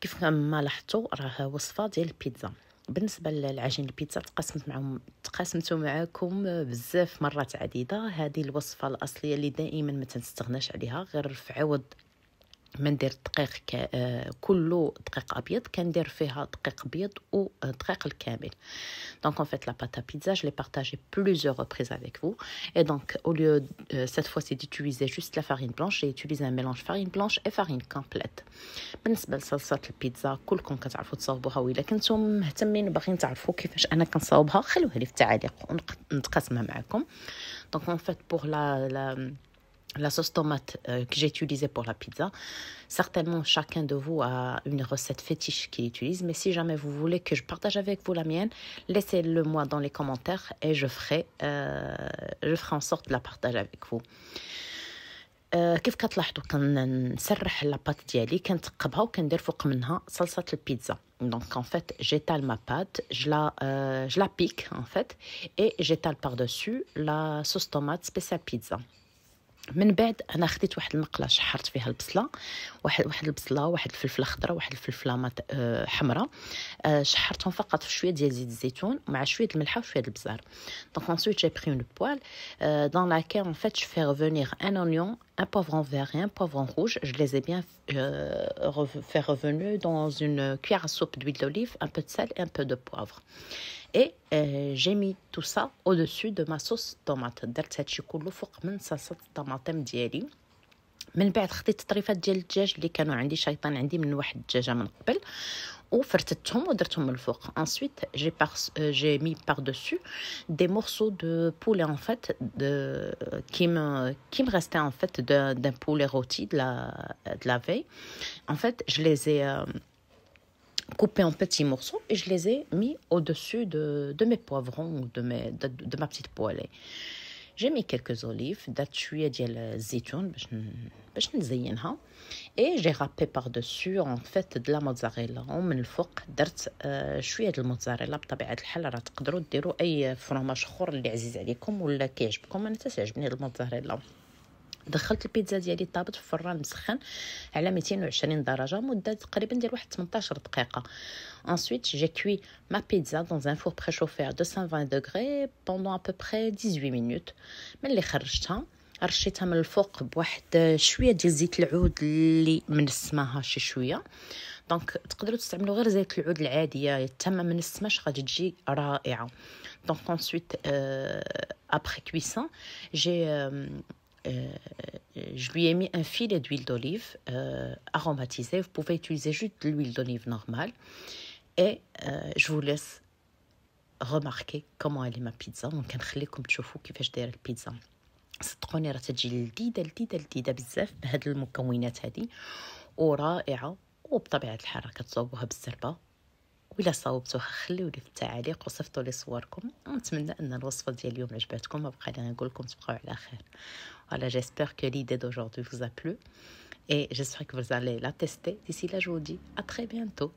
كيف ما لاحظتوا راه وصفه ديال البيتزا بالنسبه للعجين البيتزا تقاسمت معهم تقاسمتو معاكم بزاف مرات عديده هذه الوصفه الاصليه اللي دائما ما تنستغناش عليها غير في عوض ما ندير الدقيق آه، كله دقيق ابيض كندير فيها دقيق ابيض ودقيق آه، الكامل دونك ان فيت لا باتا بيتزا je l'ai partagé plusieurs reprises avec vous et donc au lieu euh, cette fois-ci d'utiliser juste la بلانش blanche j'ai utilisé un mélange farine blanche et farine بالنسبه لصلصه البيتزا كلكم كتعرفوا تصاوبوها والا كنتو مهتمين باغيين تعرفوا كيفاش انا كنصاوبها خلوها لي في التعاليق ونتقاسمها معكم دونك ان فيت بور لا, لا la sauce tomate euh, que j'ai utilisée pour la pizza. Certainement, chacun de vous a une recette fétiche qu'il utilise, mais si jamais vous voulez que je partage avec vous la mienne, laissez-le moi dans les commentaires et je ferai, euh, en sorte de la partager avec vous. pâte euh, كيف كتلاحظوا كنسرح لاباط ديالي je la فوق منها صلصه البيتزا دونك ان فيت جيتال ما بات je la pique en fait et j'étale par-dessus la sauce tomate spéciale pizza. من بعد انا خديت واحد المقله شحرت فيها البصله واحد واحد البصله واحد الفلفله خضراء واحد الفلفله آه، حمراء آه، شحرتهم فقط في شويه ديال زيت الزيتون مع شويه الملح وشويه البزار دونك انسويت جي بري اون بوال دون لاكي ان فيت جو في ريفونيغ ان اونيون un poivron vert et un poivron rouge. Je les ai bien euh, fait revenir dans une cuillère à soupe d'huile d'olive, un peu de sel et un peu de poivre. Et euh, j'ai mis tout ça au-dessus de ma sauce tomate. درت هادشي كله men من صلصة الطماطم ديالي. من بعد خديت الطريفات ديال الدجاج اللي كانوا عندي شيطان عندي من واحد الدجاجه من قبل Ensuite, j'ai euh, mis par par des morceaux par poulet des morceaux de poulet qui me qui me restait en fait d'un poulet rôti de la de la veille en fait je les ai euh, coupés en petits morceaux et je les ai mis au dessus de, mes poivrons ou de mes de ma petite poêlée جي مي كيلكو زوليف درت شويه ديال الزيتون باش باش نزينها اي جي غابي باغ دوسو اون فيت د لا موتزاريلا ومن الفوق درت شويه ديال الموتزاريلا بطبيعه الحال راه تقدروا ديروا اي فرماج اخر اللي عزيز عليكم ولا كيعجبكم انا تتعجبني الموتزاريلا دخلت البيتزا ديالي طابت في الفران مسخن على 220 درجه مده تقريبا ديال واحد 18 دقيقه انسويت جي كوي ما بيتزا دون un فور بريشوفي 220 degrés بوندون ا بو بري 18 minutes ملي خرجتها رشيتها من الفوق بواحد شويه ديال زيت العود اللي من السماها شي شويه دونك تقدروا تستعملوا غير زيت العود العاديه تما من السماش غادي تجي رائعه دونك ensuite ابري كويسون جي je lui ai mis un filet d'huile d'olive euh, aromatisée. Vous pouvez utiliser juste l'huile d'olive normale. Et euh, je vous laisse remarquer comment elle est ma pizza. Donc, comme نخليكم تشوفوا كيفاش دايره البيتزا. صدقوني راه تجي لذيذه لذيذه لذيذه بزاف بهاد المكونات هذه ورائعه وبطبيعه الحال كتصاوبوها بالزربه j'espère que l'idée d'aujourd'hui vous a plu et j'espère que vous allez la tester. D'ici là, je vous dis à très bientôt.